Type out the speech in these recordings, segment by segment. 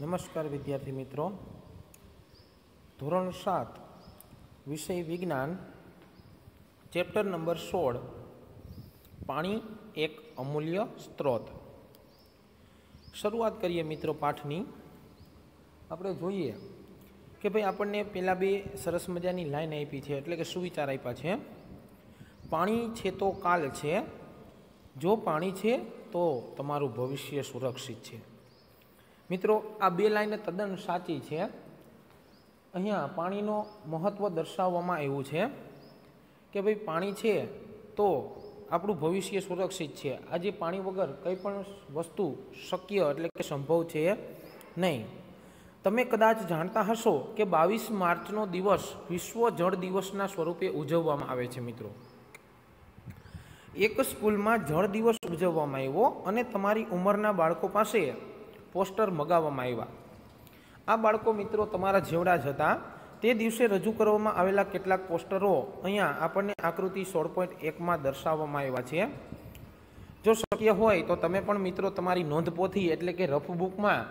નમસ્કાર વિદ્યાર્થી મિત્રો ધોરણ સાત વિષય વિજ્ઞાન ચેપ્ટર નંબર સોળ પાણી એક અમૂલ્ય સ્ત્રોત શરૂઆત કરીએ મિત્રો પાઠની આપણે જોઈએ કે ભાઈ આપણને પહેલાં બે સરસ મજાની લાઈન આપી છે એટલે કે સુવિચાર આપ્યા છે પાણી છે તો કાલ છે જો પાણી છે તો તમારું ભવિષ્ય સુરક્ષિત છે મિત્રો આ બે લાઈન તદ્દન સાચી છે અહીંયા પાણીનો મહત્ત્વ દર્શાવવામાં આવ્યું છે કે ભાઈ પાણી છે તો આપણું ભવિષ્ય સુરક્ષિત છે આજે પાણી વગર કંઈ પણ વસ્તુ શક્ય એટલે કે સંભવ છે નહીં તમે કદાચ જાણતા હશો કે બાવીસ માર્ચનો દિવસ વિશ્વ જળ દિવસના સ્વરૂપે ઉજવવામાં આવે છે મિત્રો એક સ્કૂલમાં જળ દિવસ ઉજવવામાં આવ્યો અને તમારી ઉંમરના બાળકો પાસે પોસ્ટર મગાવવામાં આવ્યા આ બાળકો મિત્રો તમારા જેવડા જ હતા તે દિવસે રજૂ કરવામાં આવેલા કેટલાક પોસ્ટરો અહીંયા આપણને આકૃતિ સોળ પોઈન્ટ એકમાં દર્શાવવામાં આવ્યા છે જો શક્ય હોય તો તમે પણ મિત્રો તમારી નોંધપોથી એટલે કે રફબુકમાં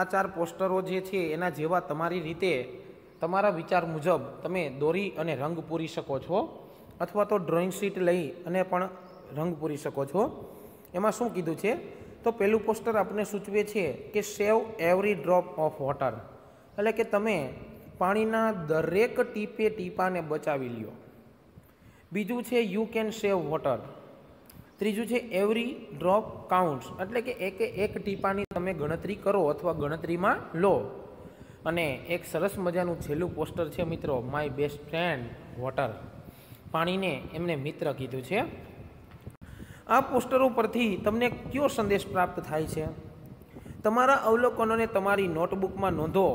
આ ચાર પોસ્ટરો જે છે એના જેવા તમારી રીતે તમારા વિચાર મુજબ તમે દોરી અને રંગ પૂરી શકો છો અથવા તો ડ્રોઈંગ શીટ લઈ અને પણ રંગ પૂરી શકો છો એમાં શું કીધું છે તો પહેલું પોસ્ટર આપણે સૂચવે છે કે save every drop of water એટલે કે તમે પાણીના દરેક ટીપે ટીપાને બચાવી લ્યો બીજું છે યુ કેન સેવ વોટર ત્રીજું છે એવરી ડ્રોપ કાઉન્ટ્સ એટલે કે એકે એક ટીપાની તમે ગણતરી કરો અથવા ગણતરીમાં લો અને એક સરસ મજાનું છેલ્લું પોસ્ટર છે મિત્રો માય બેસ્ટ ફ્રેન્ડ વોટર પાણીને એમને મિત્ર કીધું છે આ પોસ્ટર ઉપરથી તમને કયો સંદેશ પ્રાપ્ત થાય છે તમારા અવલોકનોને તમારી નોટબુકમાં નોંધો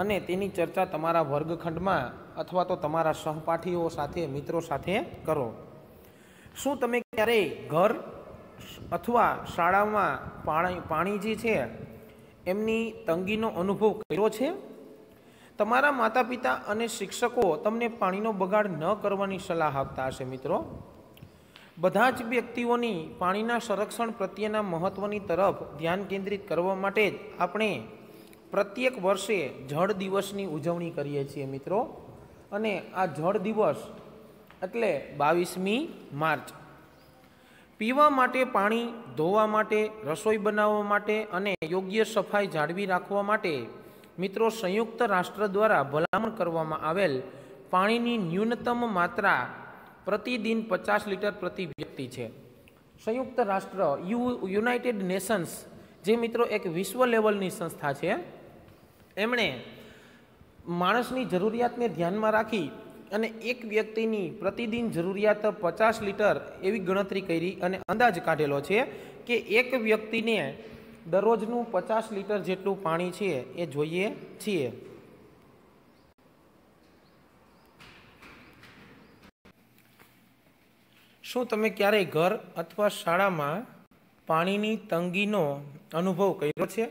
અને તેની ચર્ચા તમારા વર્ગખંડમાં અથવા તો તમારા સહપાઠીઓ સાથે મિત્રો સાથે કરો શું તમે ક્યારેય ઘર અથવા શાળામાં પાણી પાણી જે છે એમની તંગીનો અનુભવ કર્યો છે તમારા માતા પિતા અને શિક્ષકો તમને પાણીનો બગાડ ન કરવાની સલાહ આપતા હશે મિત્રો બધા જ વ્યક્તિઓની પાણીના સંરક્ષણ પ્રત્યેના મહત્ત્વની તરફ ધ્યાન કેન્દ્રિત કરવા માટે જ આપણે પ્રત્યેક વર્ષે જળ દિવસની ઉજવણી કરીએ છીએ મિત્રો અને આ જળ દિવસ એટલે બાવીસમી માર્ચ પીવા માટે પાણી ધોવા માટે રસોઈ બનાવવા માટે અને યોગ્ય સફાઈ જાળવી રાખવા માટે મિત્રો સંયુક્ત રાષ્ટ્ર દ્વારા ભલામણ કરવામાં આવેલ પાણીની ન્યૂનતમ માત્રા પ્રતિદિન પચાસ લીટર પ્રતિ વ્યક્તિ છે સંયુક્ત રાષ્ટ્ર યુ યુનાઇટેડ નેશન્સ જે મિત્રો એક વિશ્વ લેવલની સંસ્થા છે એમણે માણસની જરૂરિયાતને ધ્યાનમાં રાખી અને એક વ્યક્તિની પ્રતિદિન જરૂરિયાત પચાસ લીટર એવી ગણતરી કરી અને અંદાજ કાઢેલો છે કે એક વ્યક્તિને દરરોજનું પચાસ લીટર જેટલું પાણી છે એ જોઈએ છીએ શું તમે ક્યારેય ઘર અથવા શાળામાં પાણીની તંગીનો અનુભવ કર્યો છે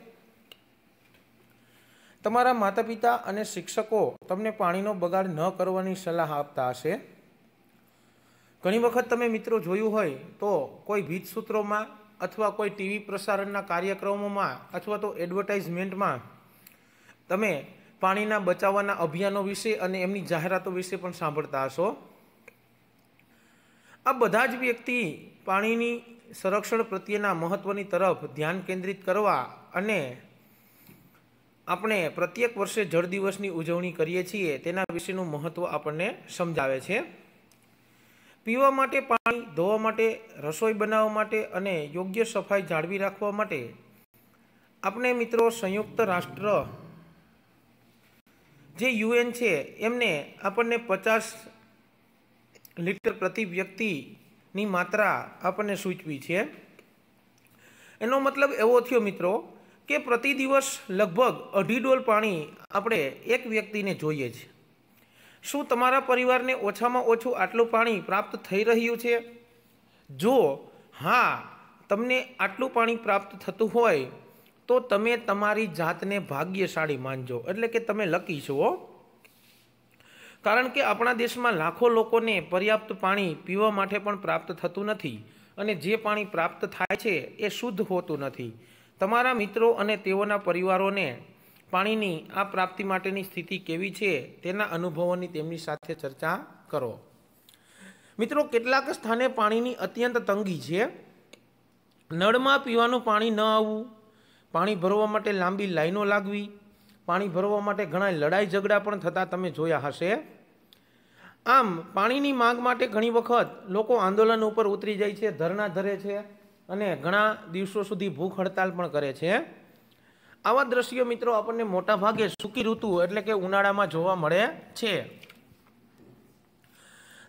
તમારા માતા પિતા અને શિક્ષકો તમને પાણીનો બગાડ ન કરવાની સલાહ આપતા હશે ઘણી વખત તમે મિત્રો જોયું હોય તો કોઈ સૂત્રોમાં અથવા કોઈ ટીવી પ્રસારણના કાર્યક્રમોમાં અથવા તો એડવર્ટાઇઝમેન્ટમાં તમે પાણીના બચાવવાના અભિયાનો વિશે અને એમની જાહેરાતો વિશે પણ સાંભળતા હશો આ બધા જ વ્યક્તિ પાણીની સંરક્ષણ પ્રત્યેના મહત્ત્વની તરફ ધ્યાન કેન્દ્રિત કરવા અને આપણે પ્રત્યેક વર્ષે જળ દિવસની ઉજવણી કરીએ છીએ તેના વિશેનું મહત્ત્વ આપણને સમજાવે છે પીવા માટે પાણી ધોવા માટે રસોઈ બનાવવા માટે અને યોગ્ય સફાઈ જાળવી રાખવા માટે આપણે મિત્રો સંયુક્ત રાષ્ટ્ર જે યુએન છે એમને આપણને પચાસ લીટર પ્રતિ વ્યક્તિની માત્રા આપણને સૂચવી છે એનો મતલબ એવો થયો મિત્રો કે પ્રતિ દિવસ લગભગ અઢી ડોલ પાણી આપણે એક વ્યક્તિને જોઈએ છે શું તમારા પરિવારને ઓછામાં ઓછું આટલું પાણી પ્રાપ્ત થઈ રહ્યું છે જો હા તમને આટલું પાણી પ્રાપ્ત થતું હોય તો તમે તમારી જાતને ભાગ્યશાળી માનજો એટલે કે તમે લકી છો કારણ કે આપણા દેશમાં લાખો લોકોને પર્યાપ્ત પાણી પીવા માટે પણ પ્રાપ્ત થતું નથી અને જે પાણી પ્રાપ્ત થાય છે એ શુદ્ધ હોતું નથી તમારા મિત્રો અને તેઓના પરિવારોને પાણીની આ પ્રાપ્તિ માટેની સ્થિતિ કેવી છે તેના અનુભવોની તેમની સાથે ચર્ચા કરો મિત્રો કેટલાક સ્થાને પાણીની અત્યંત તંગી છે નળમાં પીવાનું પાણી ન આવવું પાણી ભરવા માટે લાંબી લાઈનો લાગવી પાણી ભરવા માટે ઘણા લડાઈ ઝઘડા પણ થતા તમે જોયા હશે આમ પાણીની માંગ માટે ઘણી વખત લોકો આંદોલન ઉપર ઉતરી જાય છે ધરણા ધરે છે અને ઘણા દિવસો સુધી ભૂખ હડતાલ પણ કરે છે આવા દ્રશ્યો મિત્રો આપણને મોટાભાગે સૂકી ઋતુ એટલે કે ઉનાળામાં જોવા મળે છે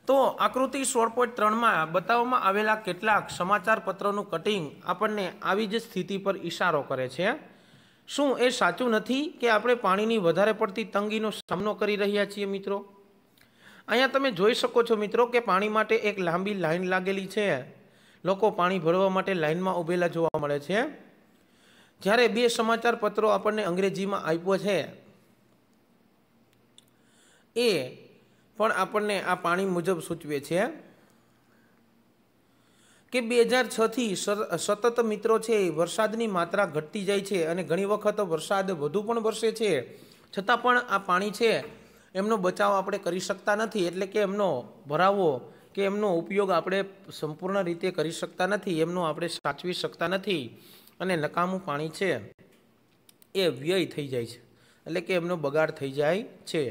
તો આકૃતિ સોળ પોઈન્ટ ત્રણમાં બતાવવામાં આવેલા કેટલાક સમાચાર પત્રોનું કટિંગ આપણને આવી જ સ્થિતિ પર ઇશારો કરે છે શું એ સાચું નથી કે આપણે પાણીની વધારે પડતી તંગીનો સામનો કરી રહ્યા છીએ મિત્રો અહીંયા તમે જોઈ શકો છો મિત્રો કે પાણી માટે એક લાંબી લાઇન લાગેલી છે લોકો પાણી ભરવા માટે લાઇનમાં ઊભેલા જોવા મળે છે જ્યારે બે સમાચાર પત્રો આપણને અંગ્રેજીમાં આપ્યો છે એ પણ આપણને આ પાણી મુજબ સૂચવે છે કે બે હજાર છથી સતત મિત્રો છે વરસાદની માત્રા ઘટતી જાય છે અને ઘણી વખત વરસાદ વધુ પણ વરસે છે છતાં પણ આ પાણી છે એમનો બચાવ આપણે કરી શકતા નથી એટલે કે એમનો ભરાવો કે એમનો ઉપયોગ આપણે સંપૂર્ણ રીતે કરી શકતા નથી એમનો આપણે સાચવી શકતા નથી અને નકામું પાણી છે એ વ્યય થઈ જાય છે એટલે કે એમનો બગાડ થઈ જાય છે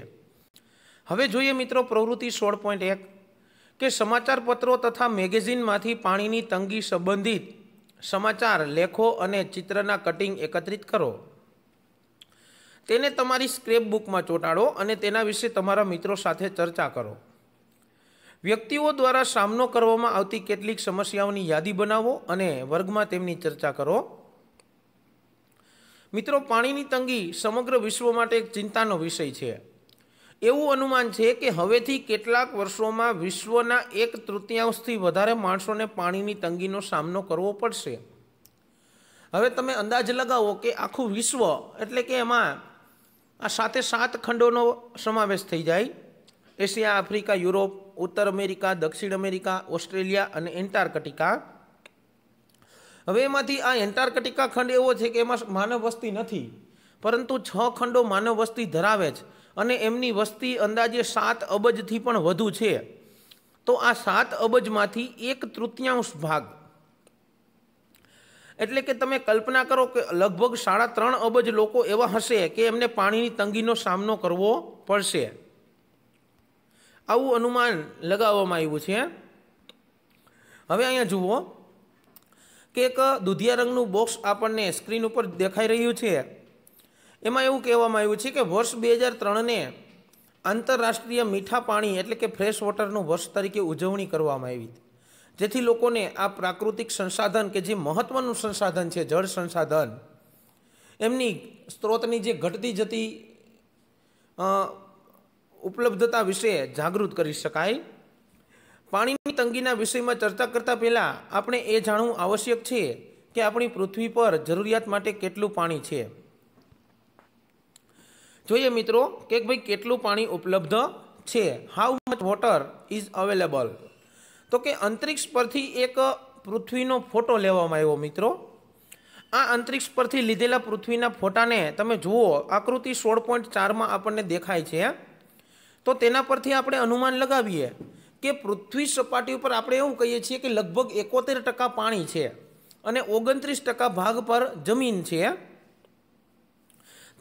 હવે જોઈએ મિત્રો પ્રવૃત્તિ સોળ પોઈન્ટ એક કે સમાચાર પત્રો તથા મેગેઝિનમાંથી પાણીની તંગી સંબંધિત સમાચાર લેખો અને ચિત્રના કટિંગ એકત્રિત કરો તેને તમારી સ્ક્રેપ બુકમાં ચોંટાડો અને તેના વિશે તમારા મિત્રો સાથે ચર્ચા કરો વ્યક્તિઓ દ્વારા સામનો કરવામાં આવતી કેટલીક સમસ્યાઓની યાદી બનાવો અને વર્ગમાં તેમની ચર્ચા કરો મિત્રો પાણીની તંગી સમગ્ર વિશ્વ માટે એક ચિંતાનો વિષય છે એવું અનુમાન છે કે હવેથી કેટલાક વર્ષોમાં વિશ્વના એક તૃતીયાંશથી વધારે માણસોને પાણીની તંગીનો સામનો કરવો પડશે હવે તમે અંદાજ લગાવો કે આખું વિશ્વ એટલે કે એમાં આ સાથે સાત ખંડોનો સમાવેશ થઈ જાય એશિયા આફ્રિકા યુરોપ ઉત્તર અમેરિકા દક્ષિણ અમેરિકા ઓસ્ટ્રેલિયા અને એન્ટાર્કટિકા હવે એમાંથી આ એન્ટાર્કટિકા ખંડ એવો છે કે એમાં માનવ વસ્તી નથી પરંતુ છ ખંડો માનવ વસ્તી ધરાવે છે અને એમની વસ્તી અંદાજે સાત અબજથી પણ વધુ છે તો આ સાત અબજમાંથી એક તૃતીયાંશ ભાગ એટલે કે તમે કલ્પના કરો કે લગભગ સાડા ત્રણ અબજ લોકો એવા હશે કે એમને પાણીની તંગીનો સામનો કરવો પડશે આવું અનુમાન લગાવવામાં આવ્યું છે હવે અહીંયા જુઓ કે એક દુધિયા રંગનું બોક્સ આપણને સ્ક્રીન ઉપર દેખાઈ રહ્યું છે એમાં એવું કહેવામાં આવ્યું છે કે વર્ષ બે હજાર ત્રણને આંતરરાષ્ટ્રીય મીઠા પાણી એટલે કે ફ્રેશ વોટરનું વર્ષ તરીકે ઉજવણી કરવામાં આવી હતી જેથી લોકોને આ પ્રાકૃતિક સંસાધન કે જે મહત્ત્વનું સંસાધન છે જળ સંસાધન એમની સ્ત્રોતની જે ઘટતી જતી ઉપલબ્ધતા વિશે જાગૃત કરી શકાય પાણીની તંગીના વિષયમાં ચર્ચા કરતાં પહેલાં આપણે એ જાણવું આવશ્યક છે કે આપણી પૃથ્વી પર જરૂરિયાત માટે કેટલું પાણી છે જોઈએ મિત્રો કે ભાઈ કેટલું પાણી ઉપલબ્ધ છે how much water is available તો કે અંતરિક્ષ પરથી એક પૃથ્વીનો ફોટો લેવામાં આવ્યો મિત્રો આ અંતરિક્ષ પરથી લીધેલા પૃથ્વીના ફોટાને તમે જુઓ આકૃતિ સોળ પોઈન્ટ ચારમાં આપણને દેખાય છે તો તેના પરથી આપણે અનુમાન લગાવીએ કે પૃથ્વી સપાટી ઉપર આપણે એવું કહીએ છીએ કે લગભગ એકોતેર ટકા પાણી છે અને ઓગણત્રીસ ટકા ભાગ પર જમીન છે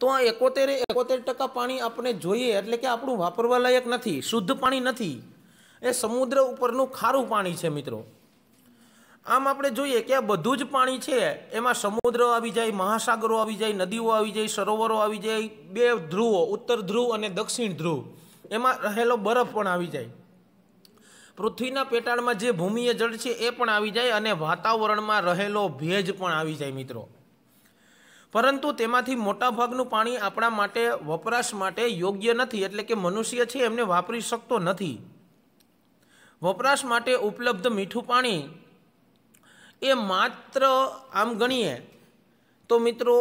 તો આ એકોતેરે એકોતેર ટકા પાણી આપણે જોઈએ એટલે કે આપણું વાપરવા લાયક નથી શુદ્ધ પાણી નથી એ સમુદ્ર ઉપરનું ખારું પાણી છે મિત્રો આમ આપણે જોઈએ કે આ બધું જ પાણી છે એમાં સમુદ્ર આવી જાય મહાસાગરો આવી જાય નદીઓ આવી જાય સરોવરો આવી જાય બે ધ્રુવો ઉત્તર ધ્રુવ અને દક્ષિણ ધ્રુવ એમાં રહેલો બરફ પણ આવી જાય પૃથ્વીના પેટાળમાં જે ભૂમિય જળ છે એ પણ આવી જાય અને વાતાવરણમાં રહેલો ભેજ પણ આવી જાય મિત્રો પરંતુ તેમાંથી મોટાભાગનું પાણી આપણા માટે વપરાશ માટે યોગ્ય નથી એટલે કે મનુષ્ય છે એમને વાપરી શકતો નથી વપરાશ માટે ઉપલબ્ધ મીઠું પાણી એ માત્ર આમ ગણીએ તો મિત્રો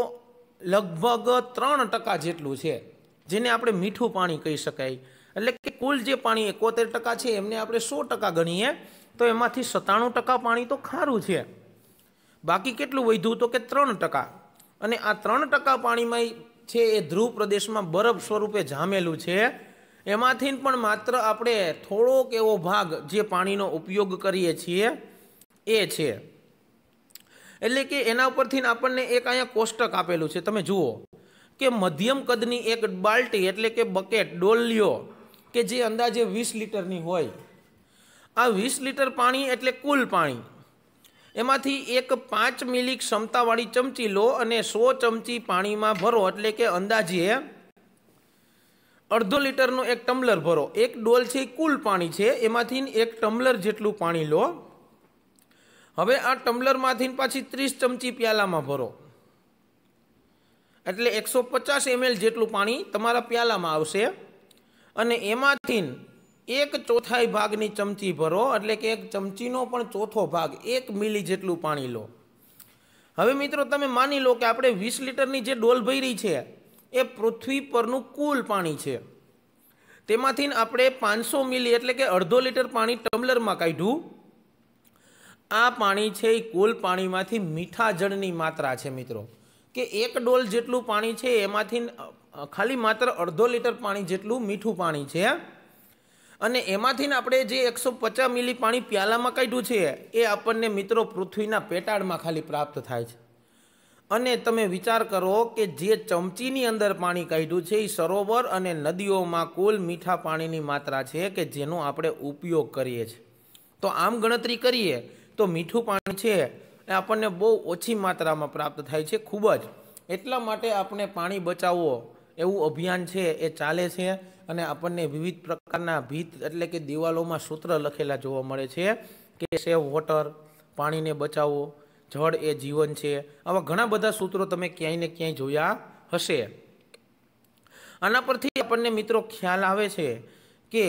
લગભગ ત્રણ ટકા જેટલું છે જેને આપણે મીઠું પાણી કહી શકાય એટલે કે કુલ જે પાણી એકોતેર ટકા છે એમને આપણે સો ટકા ગણીએ તો એમાંથી સત્તાણું ટકા પાણી તો ખારું છે બાકી કેટલું વધ્યું તો કે ત્રણ ટકા અને આ ત્રણ ટકા પાણીમાં છે એ ધ્રુવ પ્રદેશમાં બરફ સ્વરૂપે જામેલું છે એમાંથી પણ માત્ર આપણે થોડોક એવો ભાગ જે પાણીનો ઉપયોગ કરીએ છીએ એ છે એટલે કે એના ઉપરથી આપણને એક અહીંયા કોષ્ટક આપેલું છે તમે જુઓ કે મધ્યમ કદની એક બાલ્ટી એટલે કે બકેટ ડોલિયો કે જે અંદાજે વીસ લીટરની હોય આ વીસ લીટર પાણી એટલે કુલ પાણી એમાંથી એક પાંચ મિલી ક્ષમતાવાળી ચમચી લો અને સો ચમચી પાણીમાં ભરો એટલે કે અંદાજે અડધો લીટરનું એક ટમ્બલર ભરો એક ડોલ છે એ કુલ પાણી છે એમાંથી એક ટમ્બલર જેટલું પાણી લો હવે આ ટમ્બલરમાંથી પાછી ત્રીસ ચમચી પ્યાલામાં ભરો એટલે એકસો પચાસ એમએલ જેટલું પાણી તમારા પ્યાલામાં આવશે અને એમાંથી એક ચોથાઈ ભાગની ચમચી ભરો એટલે કે એક ચમચીનો પણ ચોથો ભાગ એક મિલી જેટલું પાણી લો હવે મિત્રો તમે માની લો કે આપણે વીસ લીટરની જે ડોલ ભરી છે એ પૃથ્વી પરનું કુલ પાણી છે તેમાંથી આપણે પાંચસો મિલી એટલે કે અડધો લીટર પાણી ટમ્બલરમાં કાઢ્યું આ પાણી છે એ કુલ પાણીમાંથી મીઠા જળની માત્રા છે મિત્રો કે એક ડોલ જેટલું પાણી છે એમાંથી ખાલી માત્ર અડધો લીટર પાણી જેટલું મીઠું પાણી છે અને એમાંથી આપણે જે એકસો પચાસ મિલી પાણી પ્યાલામાં કાઢ્યું છે એ આપણને મિત્રો પૃથ્વીના પેટાળમાં ખાલી પ્રાપ્ત થાય છે અને તમે વિચાર કરો કે જે ચમચીની અંદર પાણી કાઢ્યું છે એ સરોવર અને નદીઓમાં કુલ મીઠા પાણીની માત્રા છે કે જેનો આપણે ઉપયોગ કરીએ છીએ તો આમ ગણતરી કરીએ તો મીઠું પાણી છે એ આપણને બહુ ઓછી માત્રામાં પ્રાપ્ત થાય છે ખૂબ જ એટલા માટે આપણે પાણી બચાવવો એવું અભિયાન છે એ ચાલે છે અને આપણને વિવિધ પ્રકારના ભીત એટલે કે દિવાલોમાં સૂત્ર લખેલા જોવા મળે છે કે સેવ વોટર પાણીને બચાવવો જળ એ જીવન છે આવા ઘણા બધા સૂત્રો તમે ક્યાંય ને ક્યાંય જોયા હશે આના પરથી આપણને મિત્રો ખ્યાલ આવે છે કે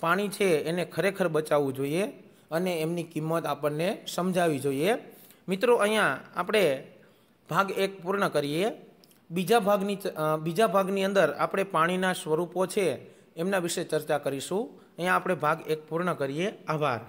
પાણી છે એને ખરેખર બચાવવું જોઈએ અને એમની કિંમત આપણને સમજાવી જોઈએ મિત્રો અહીંયા આપણે ભાગ એક પૂર્ણ કરીએ બીજા ભાગની બીજા ભાગની અંદર આપણે પાણીના સ્વરૂપો છે એમના વિશે ચર્ચા કરીશું અહીંયા આપણે ભાગ એક પૂર્ણ કરીએ આભાર